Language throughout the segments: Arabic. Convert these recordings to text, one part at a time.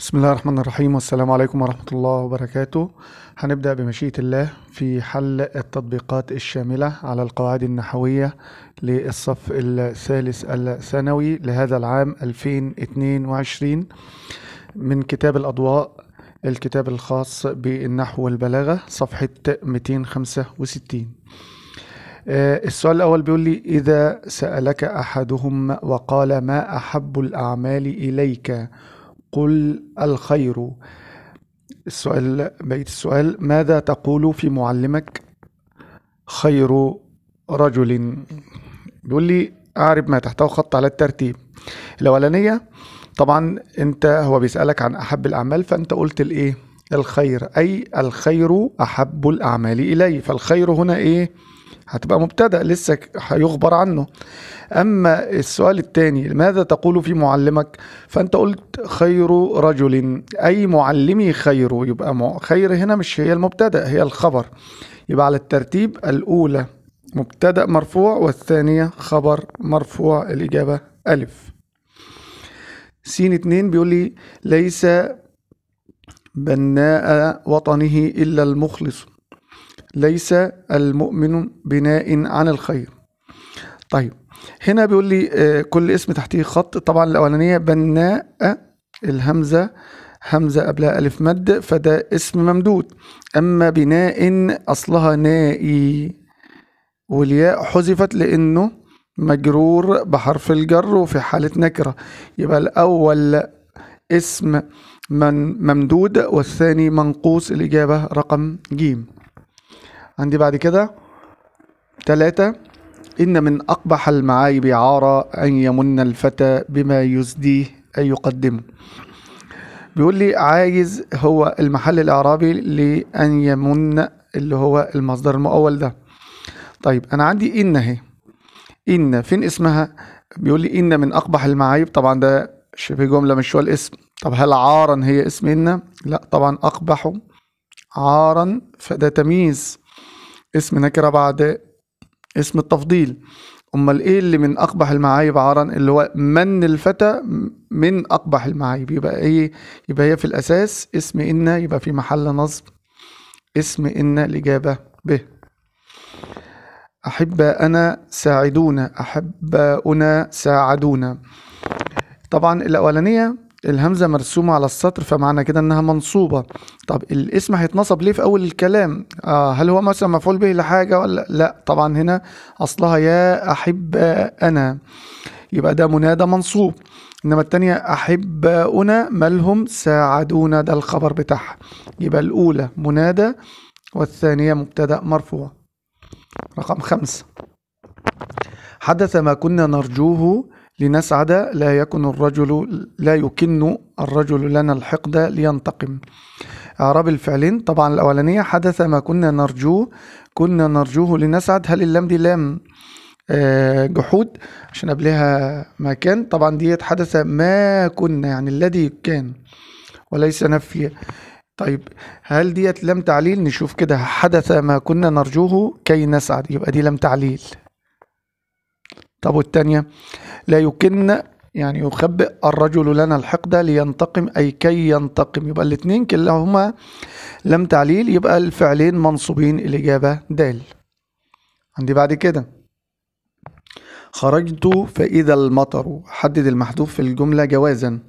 بسم الله الرحمن الرحيم والسلام عليكم ورحمة الله وبركاته هنبدأ بمشيئة الله في حل التطبيقات الشاملة على القواعد النحوية للصف الثالث الثانوي لهذا العام 2022 من كتاب الأضواء الكتاب الخاص بالنحو والبلاغة صفحة 265 آه، السؤال الأول بيقول لي إذا سألك أحدهم وقال ما أحب الأعمال إليك قل الخير السؤال بيت السؤال ماذا تقول في معلمك خير رجل بيقول لي اعرف ما تحته خط على الترتيب الاولانيه طبعا انت هو بيسالك عن احب الاعمال فانت قلت الايه الخير اي الخير احب الاعمال الي فالخير هنا ايه هتبقى مبتدا لسه هيخبر عنه اما السؤال الثاني ماذا تقول في معلمك فانت قلت خير رجل اي معلمي خير يبقى خير هنا مش هي المبتدا هي الخبر يبقى على الترتيب الاولى مبتدا مرفوع والثانيه خبر مرفوع الاجابه الف سين اتنين بيقول لي ليس بناء وطنه إلا المخلص ليس المؤمن بناء عن الخير طيب هنا بيقول لي آه، كل اسم تحته خط طبعا الاولانيه بناء الهمزه همزه قبلها الف مد فده اسم ممدود اما بناء اصلها نائي والياء حذفت لانه مجرور بحرف الجر وفي حاله نكره يبقى الاول اسم من ممدود والثاني منقوص الاجابه رقم جيم عندي بعد كده ثلاثة إن من أقبح المعايب عارة أن يمن الفتى بما يزديه أن يقدمه بيقول لي عايز هو المحل الإعرابي لأن يمن اللي هو المصدر المؤول ده طيب أنا عندي إن أهي إن فين اسمها بيقول لي إن من أقبح المعايب طبعا ده شبه جملة مش هو الاسم طب هل عارا هي اسم إن لا طبعا أقبح عارا فده تمييز اسم نكرة بعد اسم التفضيل امال ايه اللي من اقبح المعايب عارا اللي هو من الفتى من اقبح المعايب يبقى ايه يبقى هي في الاساس اسم ان يبقى في محل نصب اسم ان الاجابه ب احب انا ساعدونا احباؤنا ساعدونا طبعا الاولانيه الهمزه مرسومه على السطر فمعنى كده انها منصوبه طب الاسم هيتنصب ليه في اول الكلام آه هل هو مثلا مفعول به لحاجه ولا لا طبعا هنا اصلها يا احب انا يبقى ده منادى منصوب انما الثانيه احباؤنا مالهم ساعدونا ده الخبر بتاعها يبقى الاولى منادى والثانيه مبتدا مرفوع رقم خمسة حدث ما كنا نرجوه لنسعد لا يكن الرجل لا يكن الرجل لنا الحقد لينتقم إعراب الفعلين طبعا الأولانية حدث ما كنا نرجوه كنا نرجوه لنسعد هل اللام دي لام آه، جحود عشان قبلها ما كان طبعا ديت حدث ما كنا يعني الذي كان وليس نفي طيب هل ديت لم تعليل نشوف كده حدث ما كنا نرجوه كي نسعد يبقى دي لم تعليل طب والتانية لا يكن يعني يخبئ الرجل لنا الحقد لينتقم أي كي ينتقم يبقى الاتنين كلاهما لم تعليل يبقى الفعلين منصوبين الإجابة دال عندي بعد كده خرجت فإذا المطر حدد المحذوف في الجملة جوازا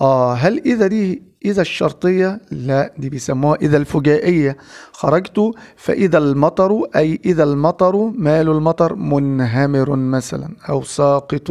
آه هل إذا دي إذا الشرطية لا دي بيسموها إذا الفجائية خرجت فإذا المطر أي إذا المطر مال المطر منهمر مثلا أو ساقط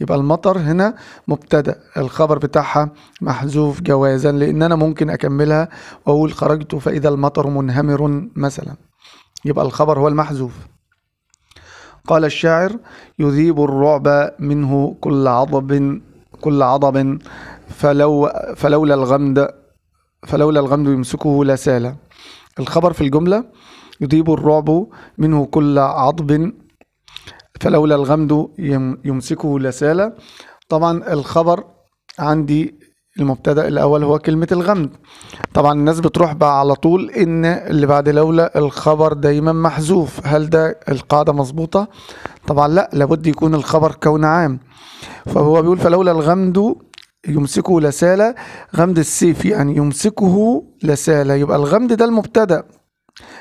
يبقى المطر هنا مبتدا الخبر بتاعها محذوف جوازا لان انا ممكن اكملها واقول خرجت فاذا المطر منهمر مثلا يبقى الخبر هو المحذوف قال الشاعر يذيب الرعب منه كل عضب كل عضب فلو فلولا الغمد فلولا الغمد يمسكه لسال الخبر في الجملة يذيب الرعب منه كل عضب فلولا الغمد يمسكه لسال طبعا الخبر عندي المبتدا الاول هو كلمه الغمد طبعا الناس بتروح بقى على طول ان اللي بعد لولا الخبر دايما محذوف هل ده القاعده مظبوطه طبعا لا لابد يكون الخبر كون عام فهو بيقول فلولا الغمد يمسكه لسالة غمد السيف يعني يمسكه لسالة يبقى الغمد ده المبتدأ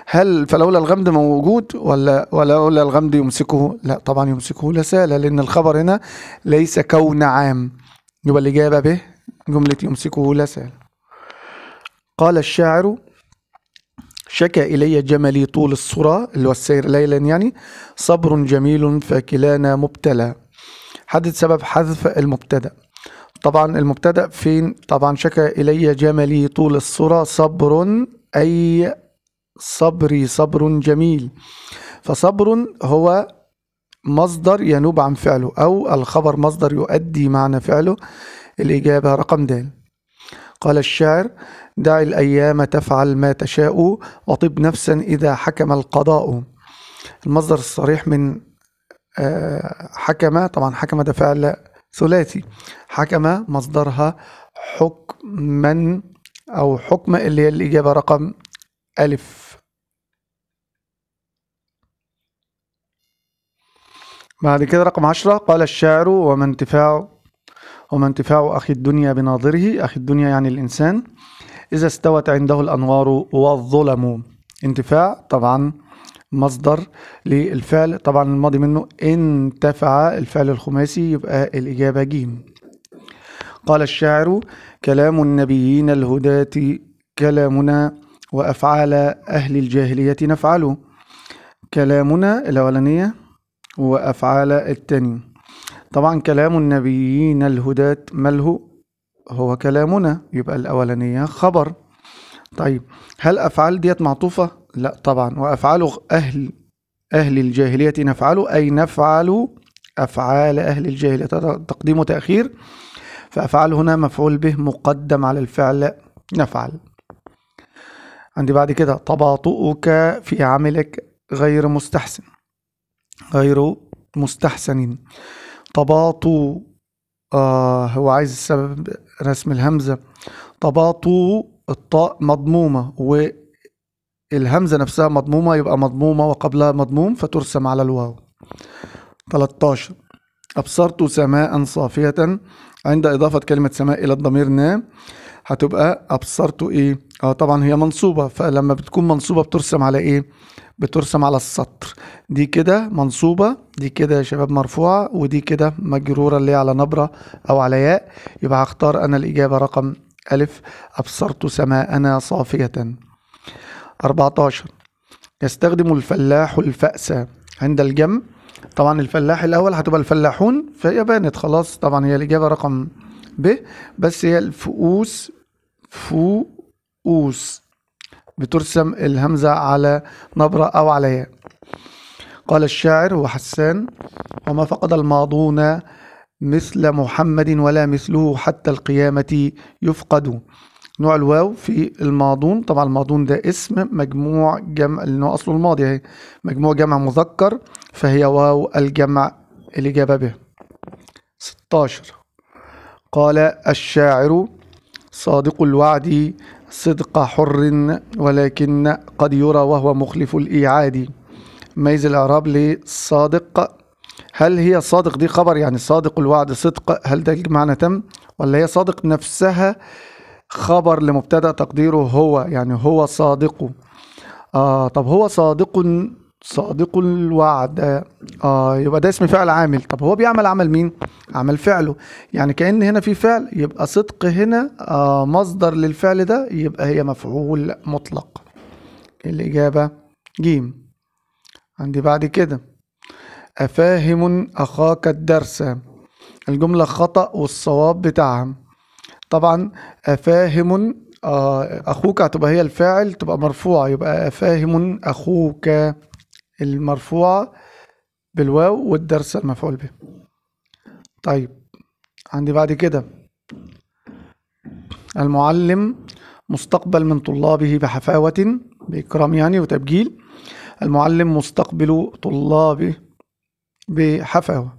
هل فلولا الغمد موجود ولا ولولا الغمد يمسكه لا طبعا يمسكه لسالة لأن الخبر هنا ليس كون عام يبقى الإجابة به جملة يمسكه لسالة قال الشاعر شكى إلي جملي طول الصرى اللي هو السير ليلا يعني صبر جميل فكلانا مبتلى حدد سبب حذف المبتدأ طبعا المبتدا فين طبعا شكا الي جملي طول الصوره صبر اي صبري صبر جميل فصبر هو مصدر ينوب عن فعله او الخبر مصدر يؤدي معنى فعله الاجابه رقم د قال الشاعر دع الايام تفعل ما تشاء وطب نفسا اذا حكم القضاء المصدر الصريح من آه، حكم طبعا حكم ده فعل ثلاثي حكم مصدرها حكما أو حكم اللي هي الإجابة رقم ألف بعد كده رقم عشرة قال الشاعر وما انتفاع وما انتفاع أخي الدنيا بناظره أخي الدنيا يعني الإنسان إذا استوت عنده الأنوار والظلم انتفاع طبعا مصدر للفعل طبعا الماضي منه إن تفع الفعل الخماسي يبقى الإجابة جيم قال الشاعر كلام النبيين الهداة كلامنا وأفعال أهل الجاهلية نفعله كلامنا الأولانية وأفعال التانية طبعا كلام النبيين الهداة مله هو كلامنا يبقى الأولانية خبر طيب هل أفعال ديت معطوفة لا طبعا وأفعال أهل أهل الجاهلية نفعل أي نفعل أفعال أهل الجاهلية تقديم وتأخير فأفعل هنا مفعول به مقدم على الفعل نفعل عندي بعد كده تباطؤك في عملك غير مستحسن غير مستحسن تباطؤ آه هو عايز السبب رسم الهمزة تباطؤ الطاء مضمومة و الهمزة نفسها مضمومة يبقى مضمومة وقبلها مضموم فترسم على الواو 13 أبصرت سماء صافية عند إضافة كلمة سماء إلى الضمير نا هتبقى أبصرت إيه؟ آه طبعا هي منصوبة فلما بتكون منصوبة بترسم على إيه؟ بترسم على السطر دي كده منصوبة دي كده يا شباب مرفوعة ودي كده مجرورة اللي هي على نبرة أو على ياء يبقى هختار أنا الإجابة رقم ألف أبصرت سماءنا صافية 14 يستخدم الفلاح الفأس عند الجمع طبعا الفلاح الأول هتبقى الفلاحون فهي بانت خلاص طبعا هي الإجابة رقم ب بس هي الفؤوس فؤوس بترسم الهمزة على نبرة أو عليها قال الشاعر هو حسان وما فقد الماضون مثل محمد ولا مثله حتى القيامة يفقد نوع الواو في الماضون طبعا الماضون ده اسم مجموع جمع اللي هو أصله الماضي أهي مجموع جمع مذكر فهي واو الجمع الإجابة به 16 قال الشاعر صادق الوعد صدق حر ولكن قد يرى وهو مخلف الإيعاد ميز الإعراب لصادق هل هي صادق دي خبر يعني صادق الوعد صدق هل ده المعنى تم ولا هي صادق نفسها خبر لمبتدا تقديره هو يعني هو صادق آه طب هو صادق صادق الوعد آه يبقى ده اسم فعل عامل طب هو بيعمل عمل مين عمل فعله يعني كأن هنا في فعل يبقى صدق هنا آه مصدر للفعل ده يبقى هي مفعول مطلق الإجابة جيم عندي بعد كده أفاهم أخاك الدرس الجملة خطأ والصواب بتاعها طبعا فاهم آه، اخوك هتبقى هي الفاعل تبقى مرفوعه يبقى فاهم اخوك المرفوعه بالواو والدرس المفعول به طيب عندي بعد كده المعلم مستقبل من طلابه بحفاوة بإكرام يعني وتبجيل المعلم مستقبل طلابه بحفاوة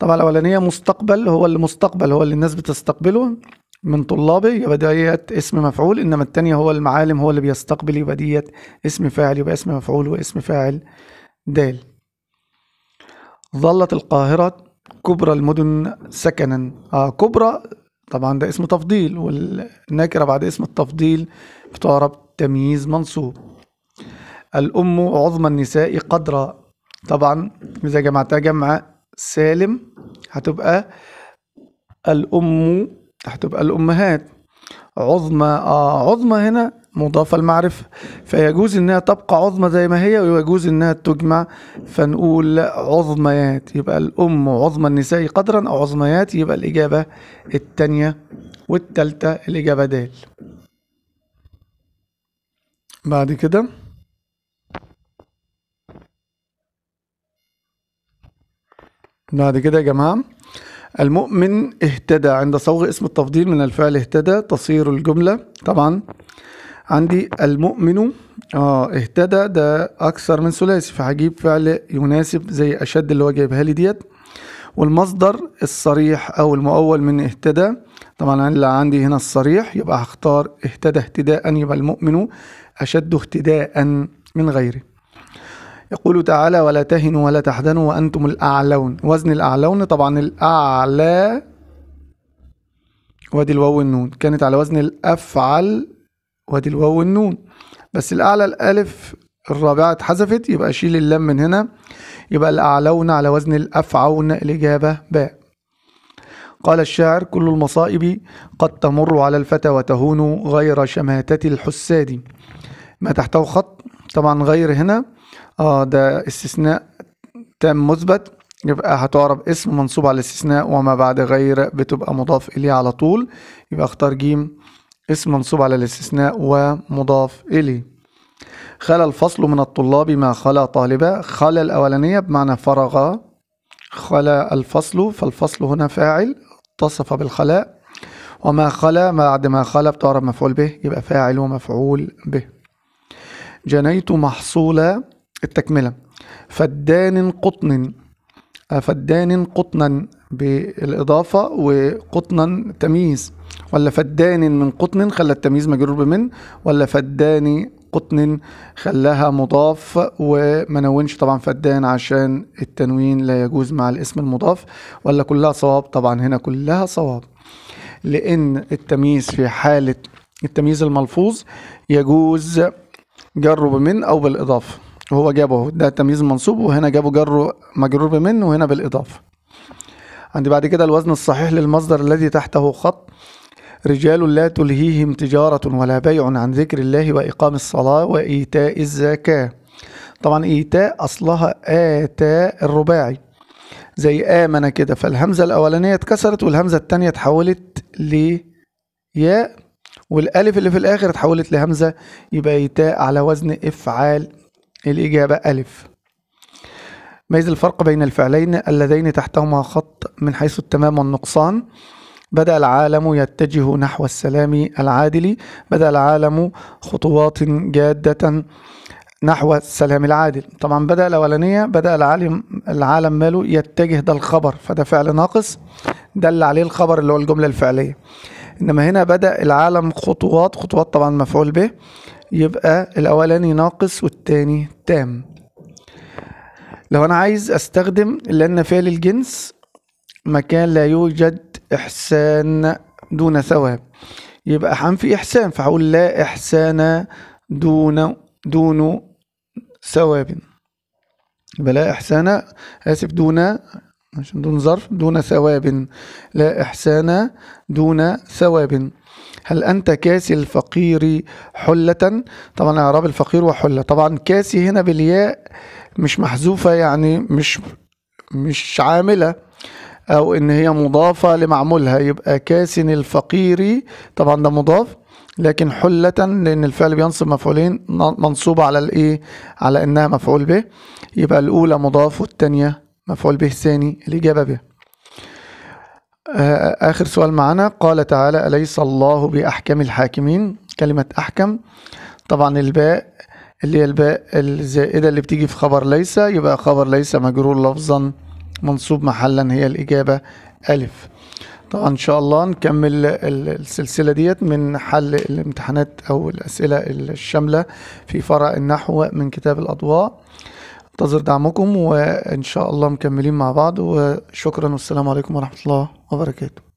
طبعا الأولانية مستقبل هو اللي مستقبل هو اللي الناس بتستقبله من طلابه يبقى ديت اسم مفعول انما التانية هو المعالم هو اللي بيستقبل يبقى ديت اسم فاعل يبقى اسم مفعول واسم فاعل دال ظلت القاهرة كبرى المدن سكنا آه كبرى طبعا ده اسم تفضيل والناكرة بعد اسم التفضيل بتعرب تمييز منصوب الأم عظمى النساء قدرا طبعا إذا جمعتها جمع سالم هتبقى الأم هتبقى الأمهات عظمى آه عظمى هنا مضافة المعرفة فيجوز إنها تبقى عظمى زي ما هي ويجوز إنها تجمع فنقول عظميات يبقى الأم عظمى النساء قدرا أو عظميات يبقى الإجابة التانية والتالتة الإجابة د بعد كده بعد كده يا جماعة المؤمن اهتدى عند صوغ اسم التفضيل من الفعل اهتدى تصير الجملة طبعا عندي المؤمن اه اهتدى ده اكثر من ثلاثي فهجيب فعل يناسب زي اشد اللي هو جايبها لي ديت والمصدر الصريح او المؤول من اهتدى طبعا اللي عندي هنا الصريح يبقى هختار اهتدى اهتداء يبقى المؤمن اشد اهتداء من غيره يقول تعالى ولا تهنوا ولا تحزنوا وأنتم الأعلون وزن الأعلون طبعا الأعلى وادي الواو والنون كانت على وزن الأفعل وادي الواو والنون بس الأعلى الألف الرابعة اتحذفت يبقى أشيل اللام من هنا يبقى الأعلون على وزن الأفعون الإجابة باء قال الشاعر كل المصائب قد تمر على الفتى وتهون غير شماتة الحساد ما تحته خط طبعا غير هنا اه ده استثناء تام مثبت يبقى هتعرب اسم منصوب على الاستثناء وما بعد غير بتبقى مضاف إليه على طول يبقى اختار جيم اسم منصوب على الاستثناء ومضاف إليه خلى الفصل من الطلاب ما خلى طالبة خلى الأولانية بمعنى فرغ خلى الفصل فالفصل هنا فاعل اتصف بالخلاء وما خلى بعد ما خلى بتعرب مفعول به يبقى فاعل ومفعول به جنيت محصولا التكملة فدان قطن آه، فدان قطنا بالإضافة وقطنا تمييز ولا فدان من قطن خلى التمييز مجرور بمن ولا فدان قطن خلاها مضاف ومنونش طبعا فدان عشان التنوين لا يجوز مع الاسم المضاف ولا كلها صواب طبعا هنا كلها صواب لأن التمييز في حالة التمييز الملفوظ يجوز جرب من أو بالإضافة هو جابه ده تمييز منصوب وهنا جابه جره مجرور بمن وهنا بالإضافة عندي بعد كده الوزن الصحيح للمصدر الذي تحته خط رجال لا تلهيهم تجارة ولا بيع عن ذكر الله وإقام الصلاة وإيتاء الزكاة طبعا إيتاء أصلها آتاء الرباعي زي آمن كده فالهمزة الأولانية اتكسرت والهمزة الثانيه اتحولت لياء والألف اللي في الآخر اتحولت لهمزة يبقى إيتاء على وزن إفعال الإجابة ألف ميز الفرق بين الفعلين اللذين تحتهما خط من حيث التمام والنقصان بدأ العالم يتجه نحو السلام العادل بدأ العالم خطوات جادة نحو السلام العادل طبعا بدأ الأولانية بدأ العالم العالم ماله يتجه ده الخبر فده فعل ناقص دل عليه الخبر اللي هو الجملة الفعلية إنما هنا بدأ العالم خطوات خطوات طبعا مفعول به يبقى الأولاني ناقص والتاني تام لو أنا عايز أستخدم اللي فعل للجنس مكان لا يوجد إحسان دون ثواب يبقى هنفي إحسان فهقول لا إحسان دون دون ثواب يبقى لا إحسان آسف دون عشان دون ظرف دون ثواب لا إحسان دون ثواب هل أنت كاسي الفقير حلة طبعا إعراب الفقير وحلة طبعا كاسي هنا بالياء مش محذوفة يعني مش مش عاملة أو إن هي مضافة لمعمولها يبقى كاس الفقير طبعا ده مضاف لكن حلة لأن الفعل بينصب مفعولين منصوبة على الإيه؟ على إنها مفعول به يبقى الأولى مضاف والتانية مفعول به الثاني الإجابة به آه، آخر سؤال معنا قال تعالى أليس الله بأحكم الحاكمين كلمة أحكم طبعا الباء اللي هي الباء الزائدة اللي بتيجي في خبر ليس يبقى خبر ليس مجرور لفظا منصوب محلا هي الإجابة ألف طبعا إن شاء الله نكمل السلسلة ديت من حل الامتحانات أو الأسئلة الشاملة في فرع النحو من كتاب الأضواء انتظر دعمكم وان شاء الله مكملين مع بعض وشكرا والسلام عليكم ورحمه الله وبركاته